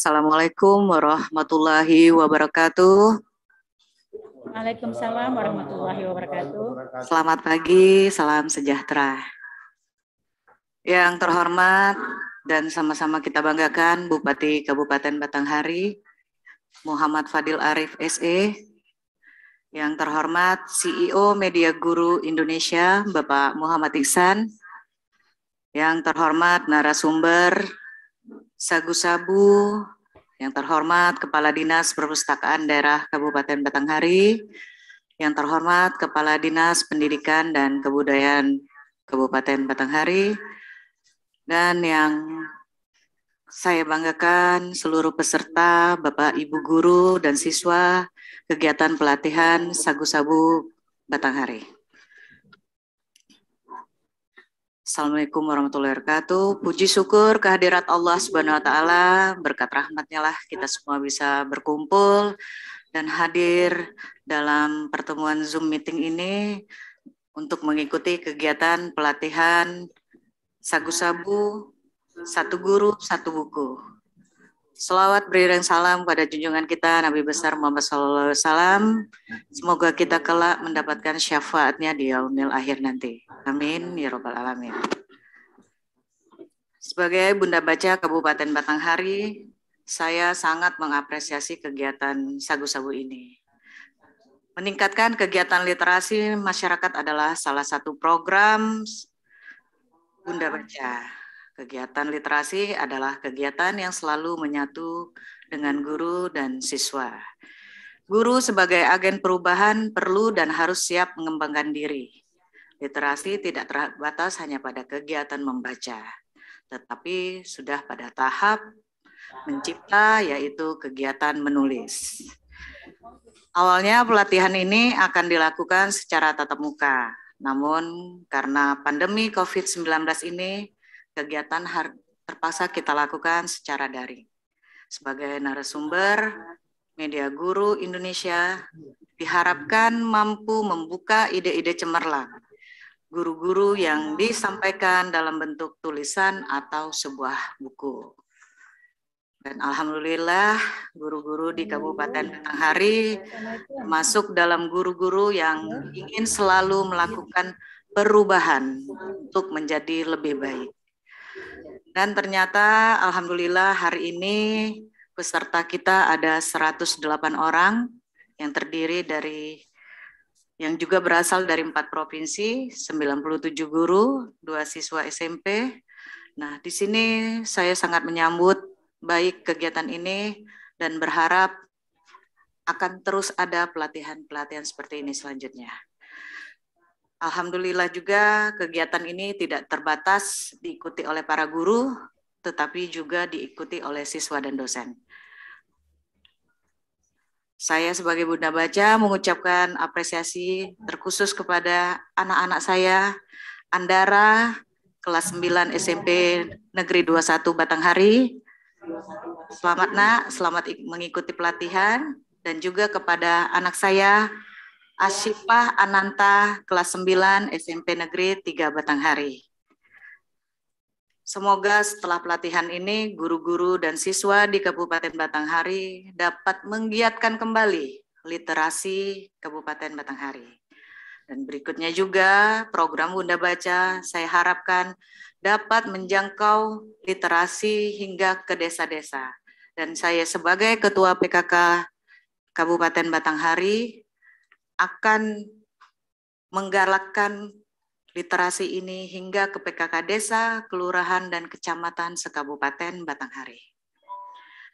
Assalamualaikum warahmatullahi wabarakatuh. Waalaikumsalam warahmatullahi wabarakatuh. Selamat pagi, salam sejahtera. Yang terhormat dan sama-sama kita banggakan Bupati Kabupaten Batanghari, Muhammad Fadil Arif SE. Yang terhormat CEO Media Guru Indonesia, Bapak Muhammad Iksan. Yang terhormat narasumber Sagu-sabu, yang terhormat Kepala Dinas Perpustakaan Daerah Kabupaten Batanghari, yang terhormat Kepala Dinas Pendidikan dan Kebudayaan Kabupaten Batanghari, dan yang saya banggakan seluruh peserta, Bapak Ibu guru dan siswa kegiatan pelatihan Sagu Sabu Batanghari. Assalamualaikum warahmatullahi wabarakatuh. Puji syukur kehadirat Allah Subhanahu wa taala, berkat rahmatnya lah kita semua bisa berkumpul dan hadir dalam pertemuan Zoom meeting ini untuk mengikuti kegiatan pelatihan sagu-sabu satu guru satu buku. Selawat beri salam pada junjungan kita Nabi besar Muhammad Sallallahu Alaihi Wasallam. Semoga kita kelak mendapatkan syafaatnya di yaumil akhir nanti. Amin ya robbal alamin. Sebagai Bunda Baca Kabupaten Batanghari, saya sangat mengapresiasi kegiatan sagu-sagu ini. Meningkatkan kegiatan literasi masyarakat adalah salah satu program Bunda Baca Kegiatan literasi adalah kegiatan yang selalu menyatu dengan guru dan siswa. Guru sebagai agen perubahan perlu dan harus siap mengembangkan diri. Literasi tidak terbatas hanya pada kegiatan membaca, tetapi sudah pada tahap mencipta yaitu kegiatan menulis. Awalnya pelatihan ini akan dilakukan secara tatap muka, namun karena pandemi COVID-19 ini, kegiatan terpaksa kita lakukan secara daring. Sebagai narasumber, media guru Indonesia diharapkan mampu membuka ide-ide cemerlang guru-guru yang disampaikan dalam bentuk tulisan atau sebuah buku. Dan alhamdulillah guru-guru di Kabupaten Batanghari masuk dalam guru-guru yang ingin selalu melakukan perubahan untuk menjadi lebih baik. Dan ternyata alhamdulillah hari ini peserta kita ada 108 orang yang terdiri dari yang juga berasal dari empat provinsi, 97 guru, dua siswa SMP. Nah, di sini saya sangat menyambut baik kegiatan ini dan berharap akan terus ada pelatihan-pelatihan seperti ini selanjutnya. Alhamdulillah juga kegiatan ini tidak terbatas diikuti oleh para guru, tetapi juga diikuti oleh siswa dan dosen. Saya sebagai Bunda Baca mengucapkan apresiasi terkhusus kepada anak-anak saya, Andara, kelas 9 SMP Negeri 21 Batanghari. Selamat nak, selamat mengikuti pelatihan dan juga kepada anak saya Asyifah Ananta, kelas 9 SMP Negeri 3 Batanghari. Semoga setelah pelatihan ini, guru-guru dan siswa di Kabupaten Batanghari dapat menggiatkan kembali literasi Kabupaten Batanghari. Dan berikutnya juga program Bunda Baca saya harapkan dapat menjangkau literasi hingga ke desa-desa. Dan saya sebagai Ketua PKK Kabupaten Batanghari akan menggalakkan literasi ini hingga ke PKK desa, kelurahan, dan kecamatan sekabupaten Batanghari.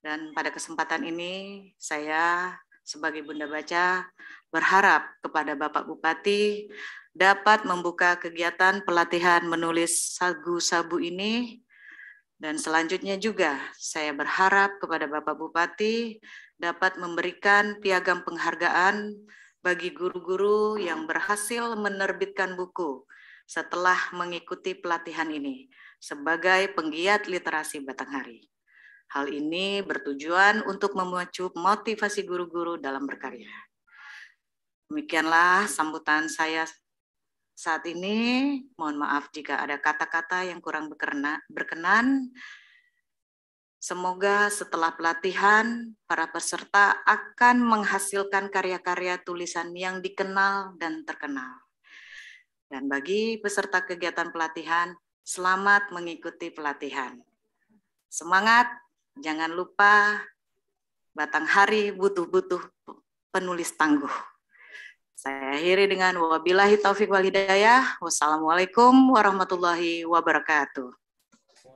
Dan pada kesempatan ini saya sebagai Bunda Baca berharap kepada Bapak Bupati dapat membuka kegiatan pelatihan menulis sagu sabu ini dan selanjutnya juga saya berharap kepada Bapak Bupati dapat memberikan piagam penghargaan bagi guru-guru yang berhasil menerbitkan buku setelah mengikuti pelatihan ini sebagai penggiat literasi Batanghari. Hal ini bertujuan untuk memacu motivasi guru-guru dalam berkarya. Demikianlah sambutan saya saat ini. Mohon maaf jika ada kata-kata yang kurang berkenan. Semoga setelah pelatihan, para peserta akan menghasilkan karya-karya tulisan yang dikenal dan terkenal. Dan bagi peserta kegiatan pelatihan, selamat mengikuti pelatihan. Semangat, jangan lupa batang hari butuh-butuh penulis tangguh. Saya akhiri dengan wabillahi taufiq wal Wassalamualaikum warahmatullahi wabarakatuh.